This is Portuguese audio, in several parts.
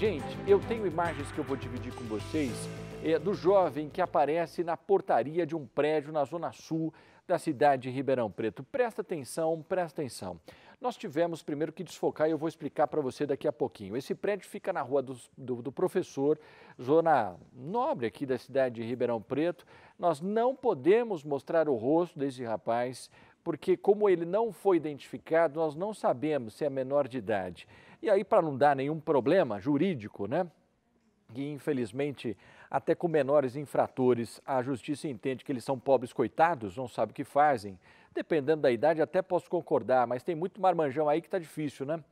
Gente, eu tenho imagens que eu vou dividir com vocês é, do jovem que aparece na portaria de um prédio na zona sul da cidade de Ribeirão Preto. Presta atenção, presta atenção. Nós tivemos primeiro que desfocar e eu vou explicar para você daqui a pouquinho. Esse prédio fica na rua do, do, do, professor, zona nobre aqui da cidade de Ribeirão Preto. Nós não podemos mostrar o rosto desse rapaz porque como ele não foi identificado, nós não sabemos se é menor de idade. E aí, para não dar nenhum problema jurídico, né? e infelizmente, até com menores infratores, a justiça entende que eles são pobres coitados, não sabe o que fazem. Dependendo da idade, até posso concordar, mas tem muito marmanjão aí que está difícil, né?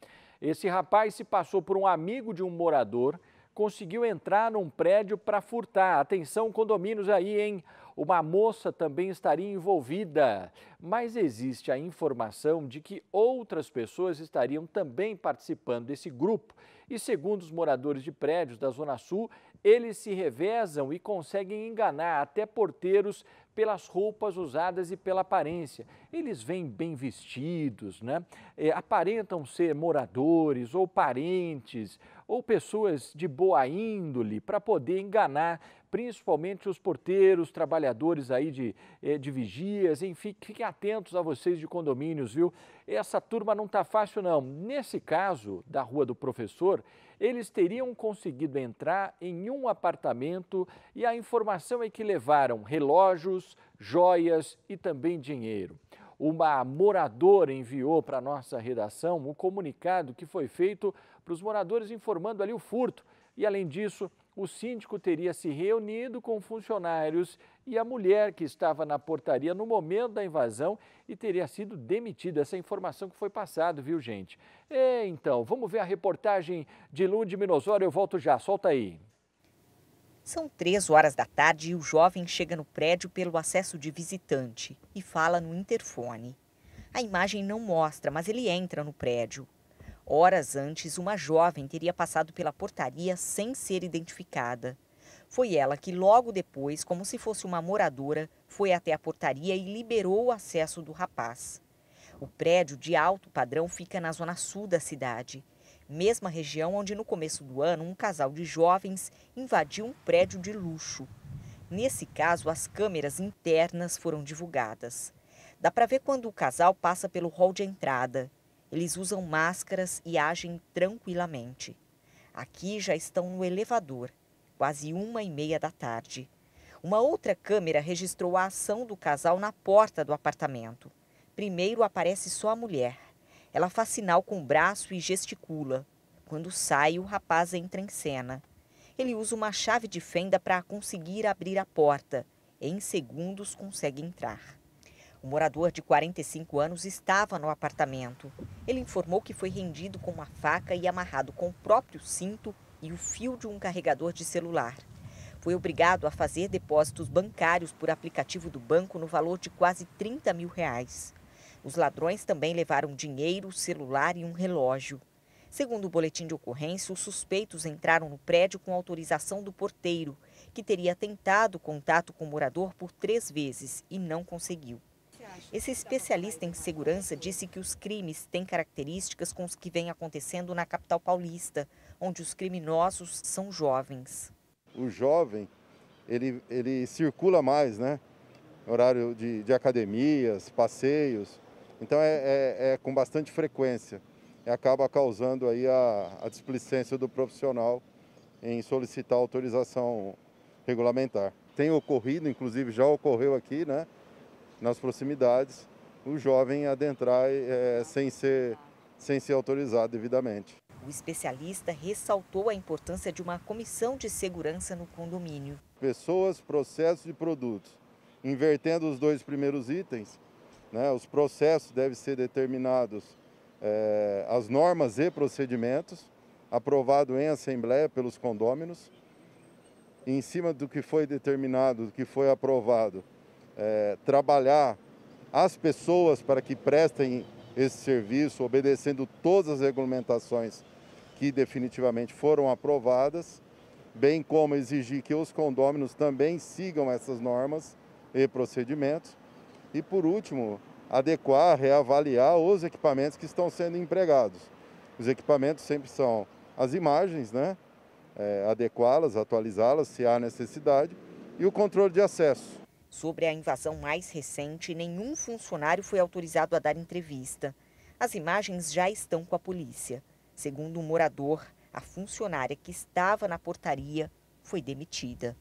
Esse rapaz se passou por um amigo de um morador, conseguiu entrar num prédio para furtar. Atenção, condomínios aí, hein? Uma moça também estaria envolvida, mas existe a informação de que outras pessoas estariam também participando desse grupo. E segundo os moradores de prédios da Zona Sul, eles se revezam e conseguem enganar até porteiros pelas roupas usadas e pela aparência. Eles vêm bem vestidos, né? É, aparentam ser moradores ou parentes ou pessoas de boa índole para poder enganar principalmente os porteiros, trabalhadores aí de, eh, de vigias, enfim, fiquem atentos a vocês de condomínios, viu? Essa turma não está fácil não. Nesse caso da Rua do Professor, eles teriam conseguido entrar em um apartamento e a informação é que levaram relógios, joias e também dinheiro. Uma moradora enviou para a nossa redação um comunicado que foi feito para os moradores informando ali o furto. E, além disso, o síndico teria se reunido com funcionários e a mulher que estava na portaria no momento da invasão e teria sido demitida. Essa informação que foi passada, viu, gente? E, é, então, vamos ver a reportagem de Lund Minosório. Eu volto já, solta aí. São três horas da tarde e o jovem chega no prédio pelo acesso de visitante e fala no interfone. A imagem não mostra, mas ele entra no prédio. Horas antes, uma jovem teria passado pela portaria sem ser identificada. Foi ela que, logo depois, como se fosse uma moradora, foi até a portaria e liberou o acesso do rapaz. O prédio de alto padrão fica na zona sul da cidade mesma região onde no começo do ano um casal de jovens invadiu um prédio de luxo. Nesse caso, as câmeras internas foram divulgadas. Dá para ver quando o casal passa pelo hall de entrada. Eles usam máscaras e agem tranquilamente. Aqui já estão no elevador, quase uma e meia da tarde. Uma outra câmera registrou a ação do casal na porta do apartamento. Primeiro aparece só a mulher. Ela faz sinal com o braço e gesticula. Quando sai, o rapaz entra em cena. Ele usa uma chave de fenda para conseguir abrir a porta. Em segundos, consegue entrar. O morador de 45 anos estava no apartamento. Ele informou que foi rendido com uma faca e amarrado com o próprio cinto e o fio de um carregador de celular. Foi obrigado a fazer depósitos bancários por aplicativo do banco no valor de quase 30 mil reais. Os ladrões também levaram dinheiro, celular e um relógio. Segundo o boletim de ocorrência, os suspeitos entraram no prédio com autorização do porteiro, que teria tentado contato com o morador por três vezes e não conseguiu. Esse especialista em segurança disse que os crimes têm características com os que vem acontecendo na capital paulista, onde os criminosos são jovens. O jovem, ele, ele circula mais, né? Horário de, de academias, passeios, então é, é, é com bastante frequência e acaba causando aí a, a displicência do profissional em solicitar autorização regulamentar. Tem ocorrido, inclusive já ocorreu aqui, né, nas proximidades, o jovem adentrar é, sem, ser, sem ser autorizado devidamente. O especialista ressaltou a importância de uma comissão de segurança no condomínio. Pessoas, processos e produtos. Invertendo os dois primeiros itens, né? Os processos devem ser determinados, é, as normas e procedimentos, aprovado em assembleia pelos condôminos. Em cima do que foi determinado, do que foi aprovado, é, trabalhar as pessoas para que prestem esse serviço, obedecendo todas as regulamentações que definitivamente foram aprovadas, bem como exigir que os condôminos também sigam essas normas e procedimentos e, por último, adequar, reavaliar os equipamentos que estão sendo empregados. Os equipamentos sempre são as imagens, né? É, adequá-las, atualizá-las se há necessidade, e o controle de acesso. Sobre a invasão mais recente, nenhum funcionário foi autorizado a dar entrevista. As imagens já estão com a polícia. Segundo um morador, a funcionária que estava na portaria foi demitida.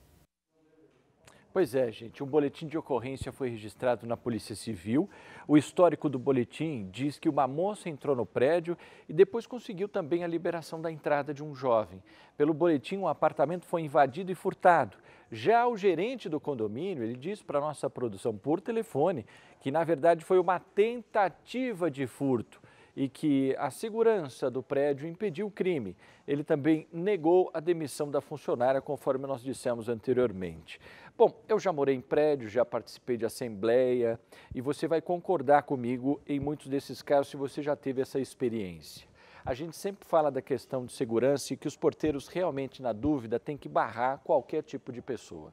Pois é, gente, um boletim de ocorrência foi registrado na Polícia Civil. O histórico do boletim diz que uma moça entrou no prédio e depois conseguiu também a liberação da entrada de um jovem. Pelo boletim, um apartamento foi invadido e furtado. Já o gerente do condomínio, ele disse para nossa produção por telefone que na verdade foi uma tentativa de furto e que a segurança do prédio impediu o crime. Ele também negou a demissão da funcionária, conforme nós dissemos anteriormente. Bom, eu já morei em prédio, já participei de assembleia e você vai concordar comigo em muitos desses casos se você já teve essa experiência. A gente sempre fala da questão de segurança e que os porteiros realmente, na dúvida, têm que barrar qualquer tipo de pessoa.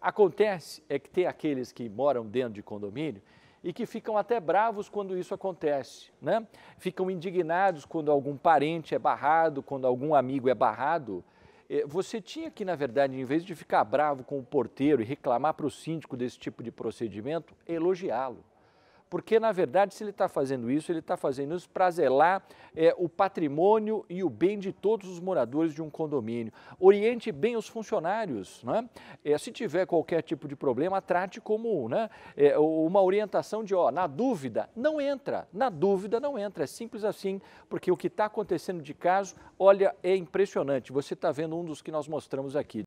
Acontece é que tem aqueles que moram dentro de condomínio e que ficam até bravos quando isso acontece, né? Ficam indignados quando algum parente é barrado, quando algum amigo é barrado, é, você tinha que, na verdade, em vez de ficar bravo com o porteiro e reclamar para o síndico desse tipo de procedimento, elogiá-lo porque na verdade, se ele está fazendo isso, ele está fazendo isso para zelar é, o patrimônio e o bem de todos os moradores de um condomínio. Oriente bem os funcionários, né? é, se tiver qualquer tipo de problema, trate como né? é, uma orientação de, ó, na dúvida, não entra, na dúvida não entra, é simples assim, porque o que está acontecendo de caso, olha, é impressionante. Você está vendo um dos que nós mostramos aqui.